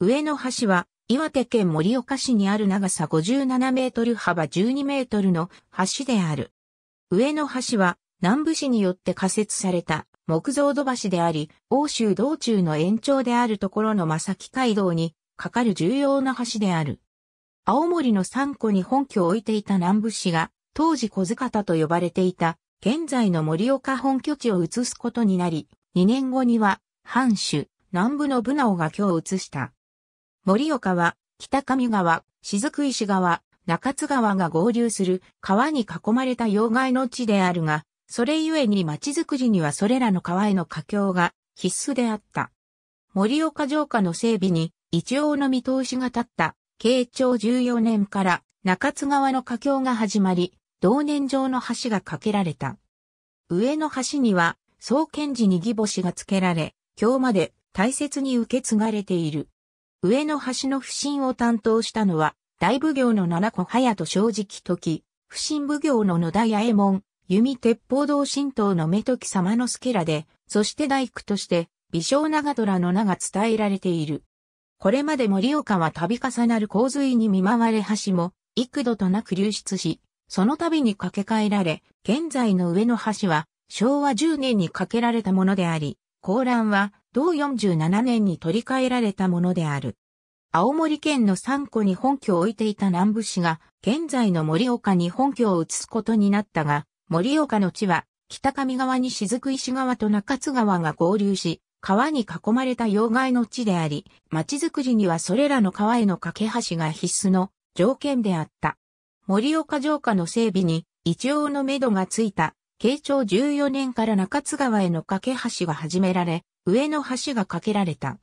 上野橋は、岩手県盛岡市にある長さ57メートル幅12メートルの橋である。上野橋は、南部市によって仮設された木造土橋であり、欧州道中の延長であるところの正木街道にかかる重要な橋である。青森の三個に本拠を置いていた南部市が、当時小塚田と呼ばれていた、現在の盛岡本拠地を移すことになり、2年後には、藩主、南部の部直が今日移した。盛岡は、北上川、雫石川、中津川が合流する川に囲まれた要害の地であるが、それゆえに町づくりにはそれらの川への架橋が必須であった。盛岡城下の整備に一応の見通しが立った、慶長14年から中津川の架橋が始まり、同年上の橋が架けられた。上の橋には、創建時に義母子が付けられ、今日まで大切に受け継がれている。上野橋の不審を担当したのは、大奉行の七子早と正直時、不審奉行の野田八右衛門、弓鉄砲道神道の目時様の助らで、そして大工として、微小長虎の名が伝えられている。これまで盛岡は度重なる洪水に見舞われ橋も、幾度となく流出し、その度に架け替えられ、現在の上野橋は、昭和10年に架けられたものであり、高乱は、同47年に取り替えられたものである。青森県の3個に本拠を置いていた南部市が、現在の盛岡に本拠を移すことになったが、盛岡の地は、北上川に雫石川と中津川が合流し、川に囲まれた要害の地であり、町づくりにはそれらの川への架け橋が必須の条件であった。盛岡城下の整備に一応の目処がついた、慶長14年から中津川への架け橋が始められ、上の橋が架けられた。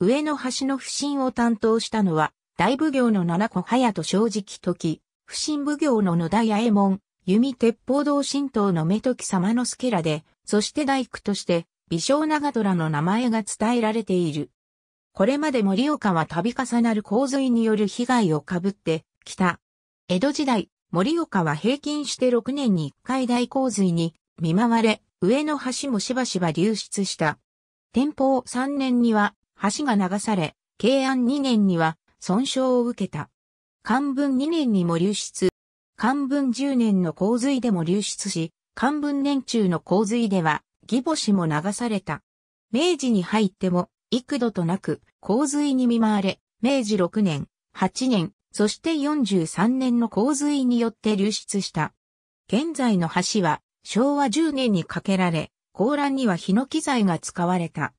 上の橋の不審を担当したのは、大奉行の七子隼と正直時、不審奉行の野田八右衛門、弓鉄砲道神道の目時様の助らで、そして大工として、微少長虎の名前が伝えられている。これまで盛岡は度重なる洪水による被害をかぶってきた。江戸時代、盛岡は平均して6年に1回大洪水に見舞われ、上の橋もしばしば流出した。天保3年には橋が流され、慶安2年には損傷を受けた。漢文2年にも流出。漢文10年の洪水でも流出し、漢文年中の洪水では、義母子も流された。明治に入っても、幾度となく洪水に見舞われ、明治6年、8年、そして43年の洪水によって流出した。現在の橋は、昭和10年に架けられ、高欄にはヒノキ材が使われた。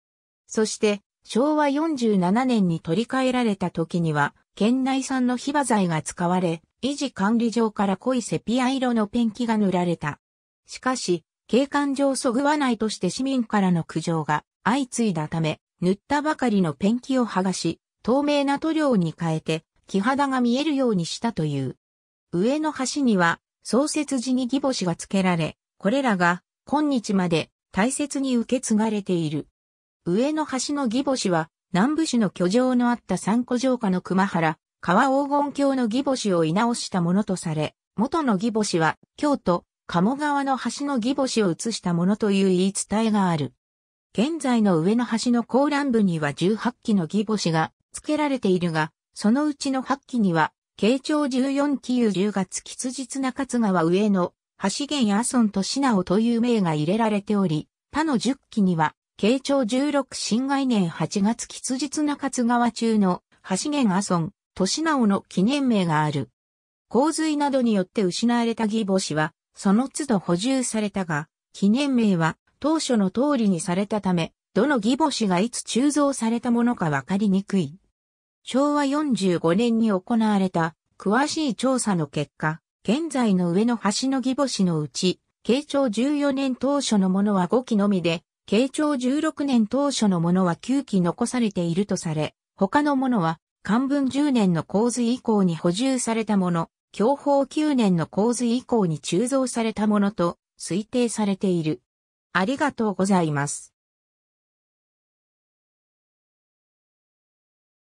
そして、昭和47年に取り替えられた時には、県内産のヒバ材が使われ、維持管理上から濃いセピア色のペンキが塗られた。しかし、景観上そぐわないとして市民からの苦情が相次いだため、塗ったばかりのペンキを剥がし、透明な塗料に変えて、木肌が見えるようにしたという。上の橋には、創設時に義母子が付けられ、これらが今日まで大切に受け継がれている。上の橋の義母子は、南部市の居城のあった三古城下の熊原、川黄金郷の義母子を居直したものとされ、元の義母子は、京都、鴨川の橋の義母子を移したものという言い伝えがある。現在の上の橋の高覧部には18基の義母子が付けられているが、そのうちの8基には、慶長14期有10月吉日中津川上野、橋源阿孫と品尾という名が入れられており、他の十期には、慶長十六新概念八月吉日中津川中の橋源阿孫、としなおの記念名がある。洪水などによって失われた義母子は、その都度補充されたが、記念名は当初の通りにされたため、どの義母子がいつ鋳造されたものかわかりにくい。昭和45年に行われた詳しい調査の結果、現在の上の橋の木星のうち、慶長14年当初のものは5基のみで、慶長16年当初のものは9基残されているとされ、他のものは、漢文10年の洪水以降に補充されたもの、享保9年の洪水以降に鋳造されたものと推定されている。ありがとうございます。